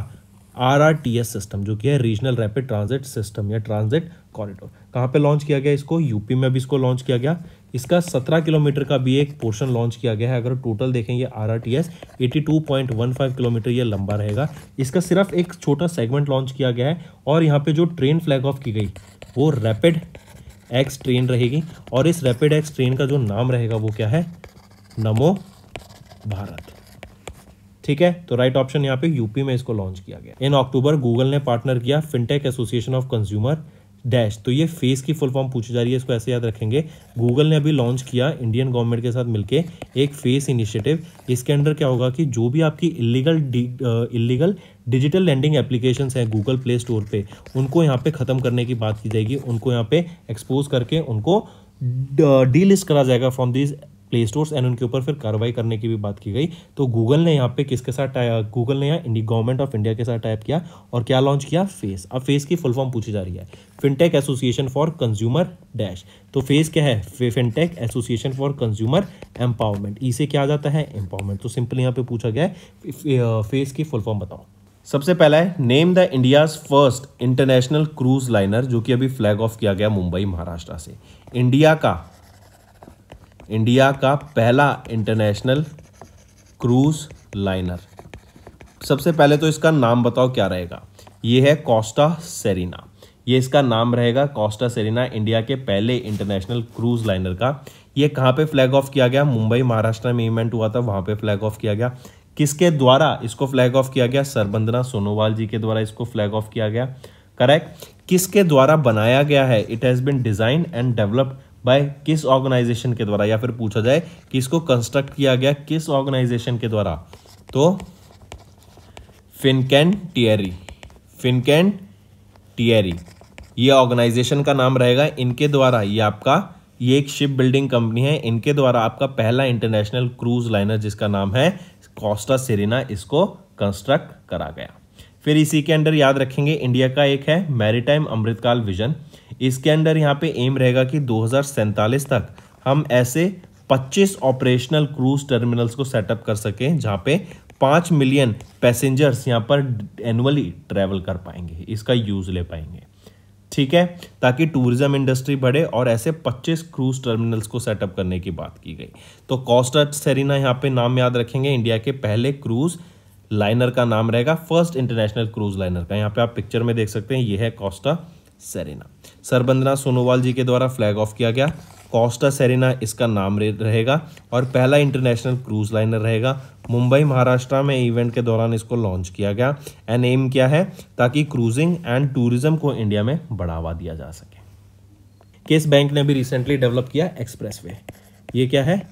आरआरटीएस सिस्टम जो कि है रीजनल रैपिड ट्रांजिट सिस्टम या ट्रांजिट कॉरिडोर कहाँ पे लॉन्च किया गया इसको यूपी में भी इसको लॉन्च किया गया इसका 17 किलोमीटर का भी एक पोर्शन लॉन्च किया गया है अगर टोटल देखें ये आर 82.15 किलोमीटर ये लंबा रहेगा इसका सिर्फ एक छोटा सेगमेंट लॉन्च किया गया है और यहाँ पे जो ट्रेन फ्लैग ऑफ की गई वो रैपिड एक्स ट्रेन रहेगी और इस रैपिड एक्स ट्रेन का जो नाम रहेगा वो क्या है नमो भारत ठीक है तो राइट ऑप्शन यहाँ पे यूपी में इसको लॉन्च किया गया इन अक्टूबर गूगल ने पार्टनर किया fintech association of consumer dash तो ये फेस की फुल फॉर्म पूछी जा रही है इसको ऐसे याद रखेंगे गूगल ने अभी लॉन्च किया इंडियन गवर्नमेंट के साथ मिलके एक फेस इनिशिएटिव इसके अंडर क्या होगा कि जो भी आपकी illegal illegal digital lending application हैं गूगल प्ले स्टोर पे उनको यहाँ पे ख़त्म करने की बात की जाएगी उनको यहाँ पे एक्सपोज करके उनको डीलिस्ट करा जाएगा from this play stores and उनके ऊपर फिर कार्रवाई करने की भी बात की गई तो गूगल ने यहाँ पे किसके साथ गूगल ने यहाँ गवर्नमेंट ऑफ इंडिया के साथ टाइप किया और क्या लॉन्च किया फेस अब फेस की फुल फॉर्म पूछी जा रही है fintech association for consumer dash तो फेस क्या है fintech association for consumer empowerment इसे क्या आ जाता है एम्पावरमेंट तो सिंपल यहाँ पे पूछा गया है फेस की फुल फॉर्म बताओ सबसे पहला है name the India's first international cruise liner जो कि अभी फ्लैग ऑफ किया गया मुंबई महाराष्ट्र से इंडिया का इंडिया का पहला इंटरनेशनल क्रूज लाइनर सबसे पहले तो इसका नाम बताओ क्या रहेगा ये है कोस्टा सेरिना ये इसका नाम रहेगा कोस्टा सेरिना इंडिया के पहले इंटरनेशनल क्रूज लाइनर का ये कहाँ पे फ्लैग ऑफ किया गया मुंबई महाराष्ट्र में इवेंट हुआ था वहाँ पे फ्लैग ऑफ किया गया किसके द्वारा इसको फ्लैग ऑफ किया गया सरबंदना सोनोवाल जी के द्वारा इसको फ्लैग ऑफ किया गया करेक्ट किसके द्वारा बनाया गया है it has been designed and developed by किस ऑर्गेनाइजेशन के द्वारा या फिर पूछा जाए कि इसको कंस्ट्रक्ट किया गया किस ऑर्गेनाइजेशन के द्वारा तो फिनकैन टीएरी फिनकैन टीएरी ये ऑर्गेनाइजेशन का नाम रहेगा इनके द्वारा ये आपका ये एक शिप बिल्डिंग कंपनी है इनके द्वारा आपका पहला इंटरनेशनल क्रूज लाइनर जिसका नाम है कॉस्टा सेरिना इसको कंस्ट्रक्ट करा गया फिर इसी के अंडर याद रखेंगे इंडिया का एक है मैरीटाइम अमृतकाल विजन इसके अंडर यहाँ पे एम रहेगा कि दो तक हम ऐसे 25 ऑपरेशनल क्रूज टर्मिनल्स को सेटअप कर सकें जहाँ पे 5 मिलियन पैसेंजर्स यहाँ पर एनुअली ट्रैवल कर पाएंगे इसका यूज़ ले पाएंगे ठीक है ताकि टूरिज्म इंडस्ट्री बढ़े और ऐसे 25 क्रूज टर्मिनल्स को सेटअप करने की बात की गई तो कॉस्टा सेरिना यहाँ पे नाम याद रखेंगे इंडिया के पहले क्रूज़ लाइनर का नाम रहेगा फर्स्ट इंटरनेशनल क्रूज लाइनर का यहाँ पे आप पिक्चर में देख सकते हैं ये है कॉस्टा सेरेना सरबंदना सोनोवाल जी के द्वारा फ्लैग ऑफ किया गया कॉस्टा सेरेना इसका नाम रहेगा और पहला इंटरनेशनल क्रूज लाइनर रहेगा मुंबई महाराष्ट्र में इवेंट के दौरान इसको लॉन्च किया गया एंड एम क्या है ताकि क्रूजिंग एंड टूरिज्म को इंडिया में बढ़ावा दिया जा सके किस बैंक ने भी रिसेंटली डेवलप किया एक्सप्रेस वे ये क्या है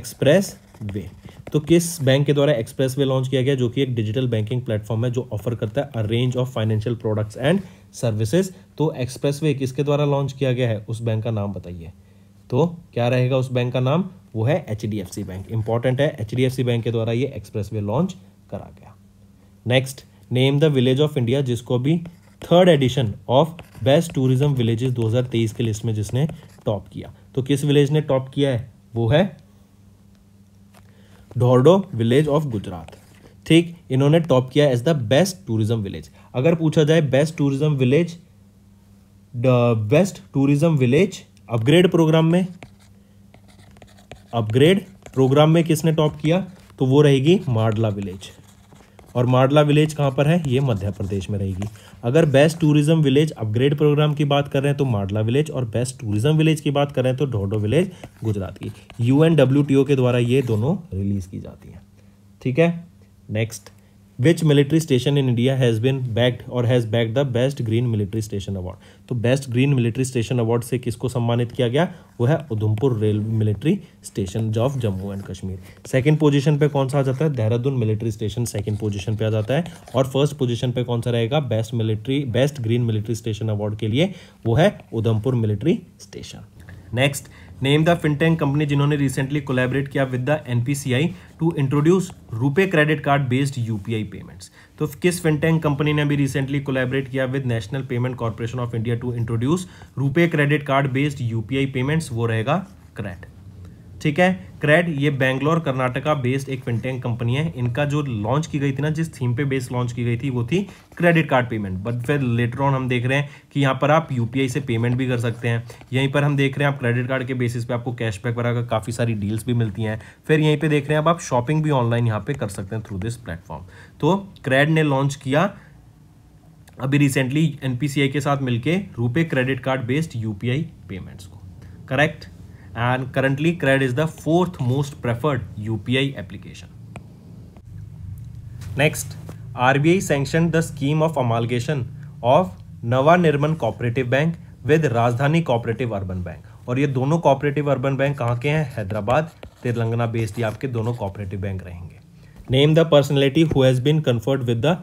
एक्सप्रेस वे तो किस बैंक के द्वारा एक्सप्रेस वे लॉन्च किया गया जो कि एक डिजिटल बैंकिंग प्लेटफॉर्म है जो ऑफर करता है a range of financial products and services तो एक्सप्रेस वे किसके द्वारा लॉन्च किया गया है उस बैंक का नाम बताइए तो क्या रहेगा उस बैंक का नाम वो है एच बैंक इंपॉर्टेंट है एच बैंक के द्वारा ये एक्सप्रेस वे लॉन्च करा गया next name the village of India जिसको भी third edition of best tourism villages 2023 के लिस्ट में जिसने टॉप किया तो किस विलेज ने टॉप किया है वो है ढोरडो विलेज ऑफ गुजरात ठीक इन्होंने टॉप किया as the best tourism village अगर पूछा जाए best tourism village best tourism village upgrade programme में अपग्रेड प्रोग्राम में किसने टॉप किया तो वो रहेगी माडला विलेज और माडला विलेज कहाँ पर है ये मध्य प्रदेश में रहेगी अगर best tourism village upgrade programme की बात कर रहे हैं तो माडला विलेज और बेस्ट टूरिज्म विलेज की बात कर रहे हैं तो ढोडो विलेज गुजरात की यू के द्वारा ये दोनों रिलीज की जाती हैं ठीक है next which military station in India has been bagged और has bagged the best green military station award तो best green military station award से किसको सम्मानित किया गया वो है Udhampur rail military station of Jammu and Kashmir second position पर कौन सा आ जाता है Dehradun military station second position पे आ जाता है और फर्स्ट पोजिशन पर कौन सा रहेगा best military best green military station award के लिए वो है Udhampur military station next name the fintech company जिन्होंने रिसेंटली कोलेबरेट किया with the NPCI to introduce RuPay credit card based UPI payments तो किस फिनटेक कंपनी ने भी रिसेंटली कोलेबरेट किया with national payment corporation of India to introduce RuPay credit card based UPI payments वो रहेगा क्रेट ठीक है क्रेड ये बैंगलोर कर्नाटका बेस्ड एक फिनटेक कंपनी है इनका जो लॉन्च की गई थी ना जिस थीम पे बेस्ड लॉन्च की गई थी वो थी क्रेडिट कार्ड पेमेंट बट फिर लेटर ऑन हम देख रहे हैं कि यहाँ पर आप यूपीआई से पेमेंट भी कर सकते हैं यहीं पर हम देख रहे हैं आप क्रेडिट कार्ड के बेसिस पे आपको कैशबैक वगैरह का काफ़ी सारी डील्स भी मिलती हैं फिर यहीं पर देख रहे हैं अब आप शॉपिंग भी ऑनलाइन यहाँ पर कर सकते हैं थ्रू दिस प्लेटफॉर्म तो क्रेड ने लॉन्च किया अभी रिसेंटली एनपीसीआई के साथ मिलकर RuPay credit card based UPI payments को correct and currently cred is the fourth most preferred upi application next rbi sanctioned the scheme of amalgamation of nava nirman cooperative bank with rajdhani cooperative urban bank और ये दोनों cooperative urban bank कहाँ के हैं Hyderabad Telangana based ये आपके दोनों cooperative bank रहेंगे name the personality who has been conferred with the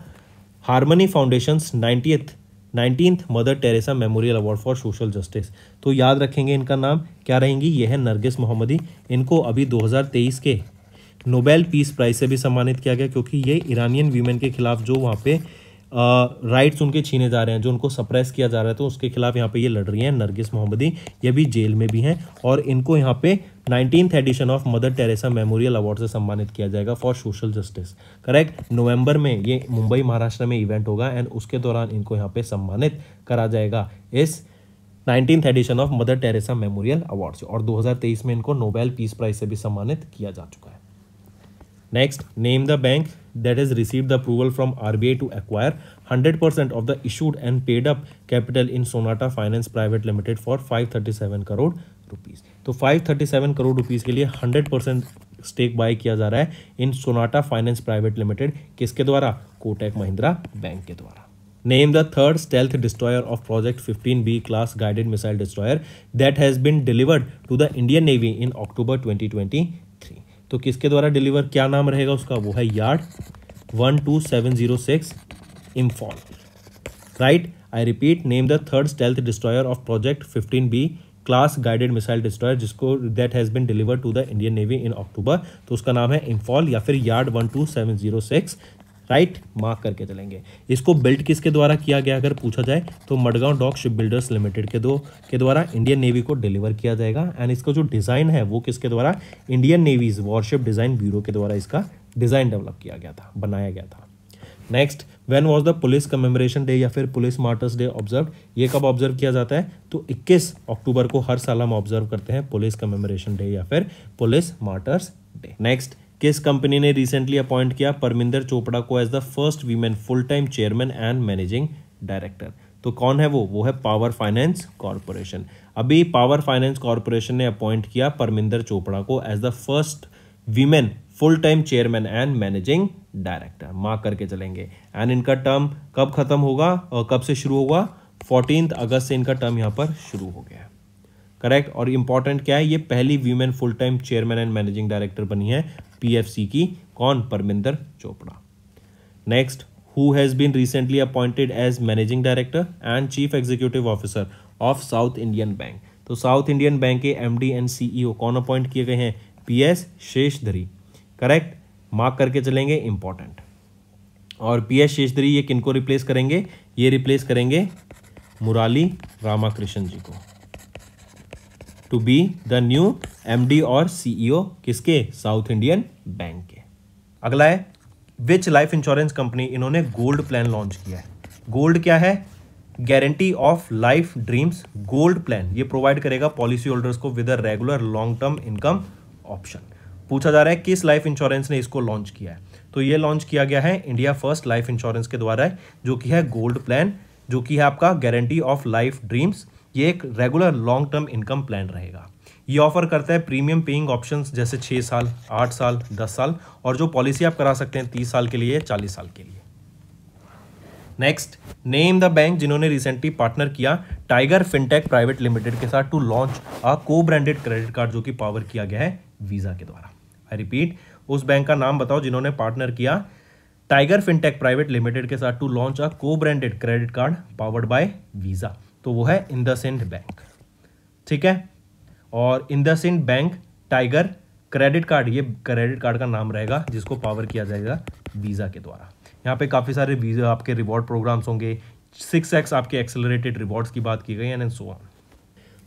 Harmony Foundation ninetieth nineteen Mother Teresa memorial award for social justice तो याद रखेंगे इनका नाम क्या रहेंगी ये है नरगिस मोहम्मदी इनको अभी 2023 के नोबेल पीस प्राइज से भी सम्मानित किया गया क्योंकि ये ईरानियन वीमेन के खिलाफ जो वहाँ पे राइट्स उनके छीने जा रहे हैं जो उनको सप्रेस किया जा रहा है तो उसके खिलाफ यहाँ पे ये लड़ रही हैं नरगिस मोहम्मदी ये भी जेल में भी हैं और इनको यहाँ पे nineteen edition of Mother Teresa memorial award से सम्मानित किया जाएगा फॉर सोशल जस्टिस करेक्ट नवंबर में ये मुंबई महाराष्ट्र में इवेंट होगा एंड उसके दौरान इनको यहाँ पे सम्मानित करा जाएगा इस nineteen edition of Mother Teresa memorial award से और 2023 में इनको नोबेल पीस प्राइज से भी सम्मानित किया जा चुका है next name the bank from R B I to acquire hundred percent of 100% of and paid up capital in Sonata Finance Private Limited for five thirty 537 crore rupees तो 537 करोड़ रुपीज़ के लिए 100 परसेंट स्टेक बाय किया जा रहा है in Sonata Finance Private Limited किसके द्वारा Kotak Mahindra bank के द्वारा name the third stealth destroyer of project 15 B class guided missile destroyer that has been delivered to the Indian navy in October twenty तो किसके द्वारा डिलीवर क्या नाम रहेगा उसका वो है yard one two seven zero six Imphal right I repeat name the third stealth destroyer of project fifteen B class guided missile destroyer जिसको that has been deliver to the Indian navy in October तो उसका नाम है इम्फॉल या फिर yard one two seven zero six right mark करके चलेंगे इसको बिल्ड किसके द्वारा किया गया अगर पूछा जाए तो Mazagon dock shipbuilders limited के दो के द्वारा इंडियन नेवी को डिलीवर किया जाएगा एंड इसका जो डिज़ाइन है वो किसके द्वारा Indian navy's warship design bureau के द्वारा इसका डिज़ाइन डेवलप किया गया था बनाया गया था next when was the police commemoration day या फिर पुलिस मार्टर्स डे ऑब्जर्व ये कब ऑब्जर्व किया जाता है तो 21 अक्टूबर को हर साल हम ऑब्जर्व करते हैं पुलिस कमेमोरेशन डे या फिर पुलिस मार्टर्स डे नेक्स्ट किस कंपनी ने रिसेंटली अपॉइंट किया परमिंदर चोपड़ा को as the first women full time chairman and managing director तो कौन है वो वो है पावर फाइनेंस कॉरपोरेशन अभी पावर फाइनेंस कॉरपोरेशन ने अपॉइंट किया परमिंदर चोपड़ा को as the first women full time chairman and managing director mark करके चलेंगे एंड इनका टर्म कब खत्म होगा और कब से शुरू होगा फोर्टीन अगस्त से इनका टर्म यहाँ पर शुरू हो गया करेक्ट और इम्पॉर्टेंट क्या है ये पहली women full time chairman and managing director बनी है पीएफसी की कौन Parminder Chopra next who has been recently appointed as managing director and chief executive officer of South Indian bank तो साउथ इंडियन बैंक के एमडी एंड सीईओ कौन appoint किए गए हैं पीएस शेषधरी करेक्ट मार्क करके चलेंगे इंपॉर्टेंट और पी एस शेषधरी ये किनको रिप्लेस करेंगे ये रिप्लेस करेंगे मुराली रामाकृष्ण जी को to be the new MD और सीईओ e किसके साउथ इंडियन बैंक के अगला है विच लाइफ इंश्योरेंस कंपनी इन्होंने गोल्ड प्लान लॉन्च किया है गोल्ड क्या है guarantee of life dreams gold plan ये प्रोवाइड करेगा पॉलिसी होल्डर्स को with a regular long term income option पूछा जा रहा है किस लाइफ इंश्योरेंस ने इसको लॉन्च किया है तो ये लॉन्च किया गया है इंडिया फर्स्ट लाइफ इंश्योरेंस के द्वारा जो कि है गोल्ड प्लान जो कि है आपका गारंटी ऑफ लाइफ ड्रीम्स ये एक regular long term income plan रहेगा ये ऑफर करता है प्रीमियम पेइंग ऑप्शंस जैसे छः साल आठ साल दस साल और जो पॉलिसी आप करा सकते हैं तीस साल के लिए चालीस साल के लिए नेक्स्ट नेम द बैंक जिन्होंने रिसेंटली पार्टनर किया टाइगर फिनटेक प्राइवेट लिमिटेड के साथ to launch a co branded credit card जो कि पावर किया गया है वीज़ा के द्वारा आई रिपीट उस बैंक का नाम बताओ जिन्होंने पार्टनर किया टाइगर फिनटेक प्राइवेट लिमिटेड के साथ to launch a co branded credit card powered by Visa तो वो है इंदसेंड बैंक ठीक है और IndusInd bank tiger credit card ये क्रेडिट कार्ड का नाम रहेगा जिसको पावर किया जाएगा वीज़ा के द्वारा यहाँ पे काफ़ी सारे वीज़ा आपके रिवॉर्ड प्रोग्राम्स होंगे सिक्स एक्स आपके एक्सेलरेटेड रिवॉर्ड्स की बात की गई and and so on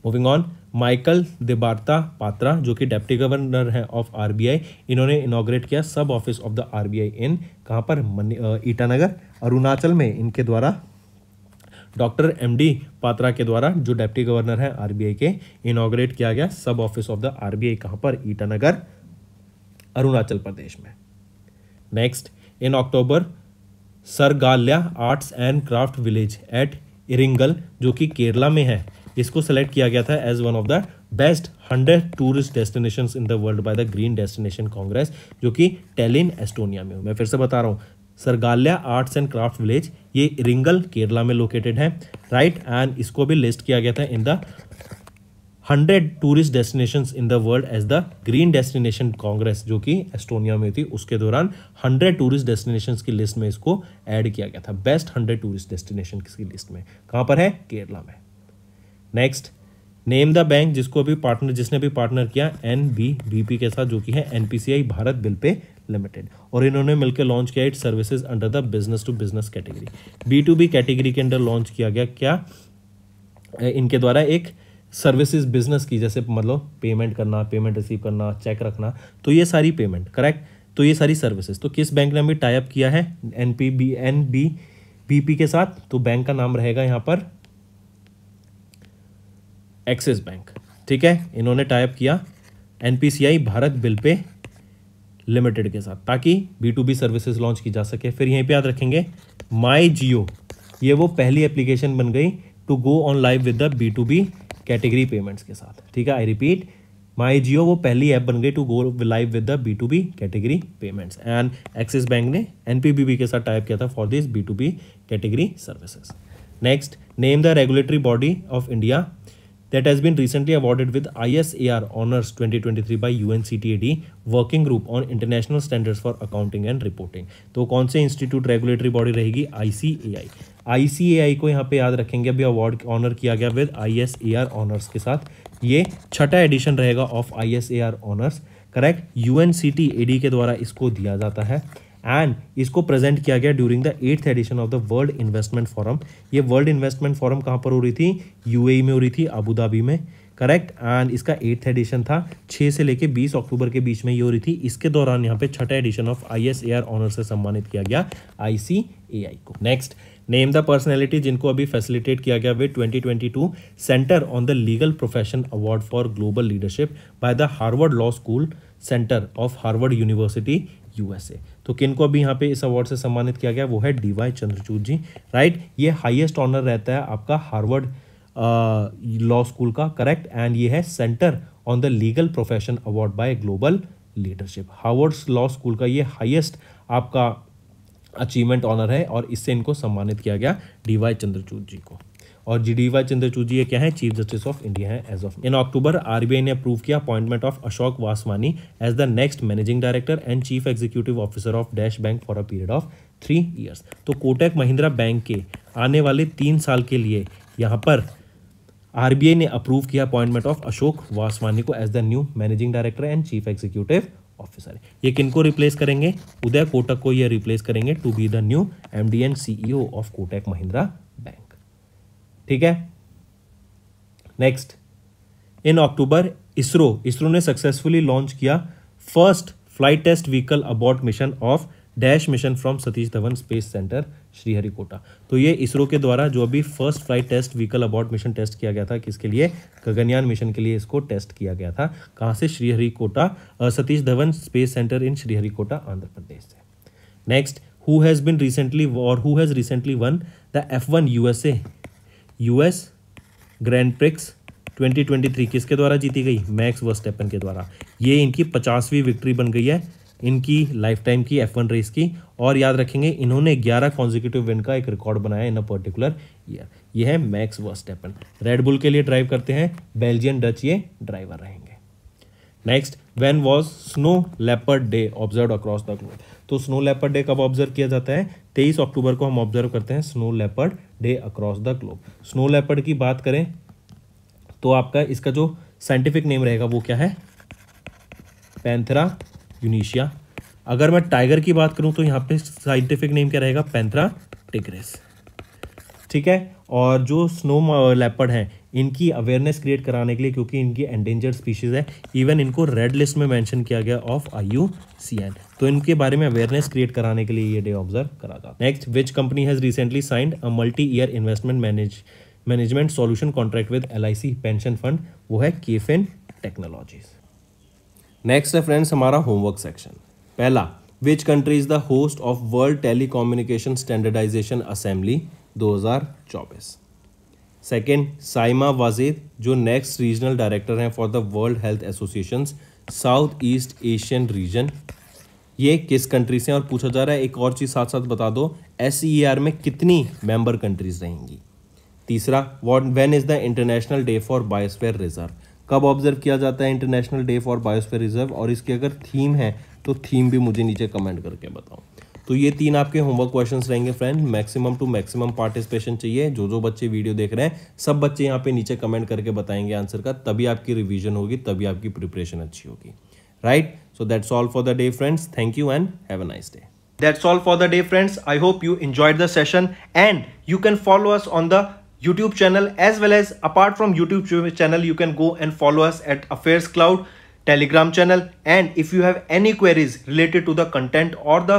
moving on Michael Debabrata Patra जो कि डेप्टी गवर्नर है ऑफ आरबीआई इन्होंने इनाग्रेट किया sub office of the RBI in कहाँ पर ईटानगर अरुणाचल में इनके द्वारा डॉक्टर एमडी पात्रा के द्वारा जो डेप्टी गवर्नर है आरबीआई के इनाग्रेट किया गया सब ऑफिस ऑफ द आरबीआई कहाँ पर ईटानगर अरुणाचल प्रदेश में next in October Sargaalaya arts and craft village at Iringal जो कि केरला में है इसको सेलेक्ट किया गया था as one of the best hundred tourist destination in the world by the green destination congress जो कि टेलिन एस्टोनिया में हूँ मैं फिर से बता रहा हूँ Sargaalaya arts and craft village ये रिंगल केरला में लोकेटेड है राइट एंड इसको भी लिस्ट किया गया था in the hundred tourist destination in the world as the green destination congress जो कि एस्टोनिया में थी उसके दौरान हंड्रेड टूरिस्ट डेस्टिनेशन की लिस्ट में इसको एड किया गया था बेस्ट हंड्रेड टूरिस्ट डेस्टिनेशन की लिस्ट में कहाँ पर है केरला में नेक्स्ट नेम द बैंक जिसको भी पार्टनर जिसने भी पार्टनर किया एन बी बी पी के साथ जो कि है N P C I Bharat bill pay limited और इन्होंने मिलकर लॉन्च किया it services under the business to business category B to B category के अंडर लॉन्च किया गया क्या इनके द्वारा एक सर्विसेज बिजनेस की जैसे मतलब पेमेंट करना पेमेंट रिसीव करना चेक रखना तो ये सारी पेमेंट करेक्ट तो ये सारी सर्विसेज तो किस बैंक ने हमें टाइप किया है N P B N B B P के साथ तो बैंक का नाम रहेगा यहाँ पर एक्सिस बैंक ठीक है इन्होंने टाइप किया N Bharat bill pay limited के साथ ताकि B to B services launch की जा सके फिर यहीं पे याद रखेंगे माई जियो ये वो पहली एप्लीकेशन बन गई to go on live with the B to B category payments के साथ ठीक है आई रिपीट माई जियो वो पहली ऐप बन गई to go live with the B to B category payments and Axis bank ने एन के साथ टाइप किया था for this B to B category services next name the regulatory body of India that has been recently awarded with ISAR Honors 2023 by UNCTAD working group on international standards for accounting and reporting तो कौन से institute regulatory body रहेगी ICAI ICAI को यहाँ पे याद रखेंगे अभी अवार्ड ऑनर किया गया विद ISAR ऑनर्स के साथ ये छठा एडिशन रहेगा of ISAR honours correct UNCTAD के द्वारा इसको दिया जाता है एंड इसको प्रेजेंट किया गया during the eighth edition of the world investment forum ये वर्ल्ड इन्वेस्टमेंट फोरम कहाँ पर हो रही थी यूएई e में हो रही थी अबूधाबी में करेक्ट एंड इसका एट्थ एडिशन था 6 से लेके 20 अक्टूबर के बीच में ये हो रही थी इसके दौरान यहाँ पे छठा edition of I S honour से सम्मानित किया गया आई को नेक्स्ट नेम द पर्सनैलिटी जिनको अभी फैसिलिटेट किया गया वे 2022 centre on the legal profession award for global leadership by the Harvard law school centre of Harvard university USA तो किन को अभी यहाँ पे इस अवार्ड से सम्मानित किया गया वो है D Y Chandrachud ji right ये हाईएस्ट ऑनर रहता है आपका हार्वर्ड लॉ स्कूल का करेक्ट एंड ये है centre on the legal profession award by global leadership Harvard's law school का ये हाइएस्ट आपका अचीवमेंट ऑनर है और इससे इनको सम्मानित किया गया डी वाई चंद्रचूड जी को और जीडीवा चंद्रचूड़ जी क्या है चीफ जस्टिस ऑफ इंडिया है as of in October RBI ने अप्रूव किया appointment of Ashok Vaswani as the next managing director and chief executive officer of dash bank for a period of three years तो Kotak Mahindra bank के आने वाले तीन साल के लिए यहाँ पर आई ने अप्रूव किया अपॉइंटमेंट ऑफ अशोक वासवानी को as the new managing director and chief executive officer ये किनको रिप्लेस करेंगे उदय कोटक को ये रिप्लेस करेंगे to be the new MD and CEO of Kotak Mahindra bank ठीक है next in October ISRO ISRO ने सक्सेसफुली लॉन्च किया first flight test vehicle abort mission of dash mission from Satish Dhawan space centre Sriharikota तो ये इसरो के द्वारा जो अभी first flight test vehicle abort mission test किया गया था किसके लिए गगनयान मिशन के लिए इसको टेस्ट किया गया था कहाँ से Sriharikota Satish Dhawan space centre in Sriharikota Andhra Pradesh से next who has been recently और who has recently won the F one U US grand prix 2023 किसके द्वारा जीती गई मैक्स वर्स्टेपन के द्वारा ये इनकी पचासवीं विक्ट्री बन गई है इनकी लाइफ टाइम की एफ वन रेस की और याद रखेंगे इन्होंने 11 कॉन्जिक्यूटिव विन का एक रिकॉर्ड बनाया इन अ पर्टिकुलर ईयर ये है मैक्स वर्स्टेपन रेड बुल के लिए ड्राइव करते हैं बेल्जियन डच ये ड्राइवर रहेंगे next when was snow leopard day observe across the globe तो स्नो लेपर्ड डे कब ऑब्जर्व किया जाता है तेईस अक्टूबर को हम ऑब्जर्व करते हैं snow leopard day across the globe snow leopard की बात करें तो आपका इसका जो साइंटिफिक नेम रहेगा वो क्या है पैंथरा यूनिशिया अगर मैं टाइगर की बात करूं तो यहाँ पे साइंटिफिक नेम क्या रहेगा पैंथरा टिग्रेस ठीक है और जो स्नो लेपर्ड हैं इनकी अवेयरनेस क्रिएट कराने के लिए क्योंकि इनकी एंडेंजर्ड स्पीशीज़ है इवन इनको रेड लिस्ट में मेंशन किया गया of I U C N तो इनके बारे में अवेयरनेस क्रिएट कराने के लिए ये डे ऑब्जर्व करा था next which company has recently signed a multi year investment manage management solution contract with L pension fund वो है केफेन टेक्नोलॉजीज नेक्स्ट है फ्रेंड्स हमारा होमवर्क सेक्शन पहला which country is the host of world telecommunication standardisation assembly 2024 second Saima Wazed जो next regional director हैं for the world health association south east Asian region ये किस country से और पूछा जा रहा है एक और चीज़ साथ साथ बता दो एस e में कितनी मेंबर कंट्रीज रहेंगी तीसरा what when is the international day for biosphere reserve कब ऑब्जर्व किया जाता है international day for biosphere reserve और इसकी अगर थीम है तो थीम भी मुझे नीचे कमेंट करके बताओ तो ये तीन आपके होमवर्क क्वेश्चन रहेंगे friend maximum to maximum participation चाहिए जो जो बच्चे वीडियो देख रहे हैं सब बच्चे यहाँ पे नीचे कमेंट करके बताएंगे आंसर का तभी आपकी रिविजन होगी तभी आपकी प्रिपरेशन अच्छी होगी right so that's all for the day friends thank you and have a nice day That's all for the day friends. I hope you enjoyed the session and you can follow us on the YouTube channel as well as apart from YouTube channel you can go and follow us at Affairs Cloud Telegram channel and if you have any queries related to the content or the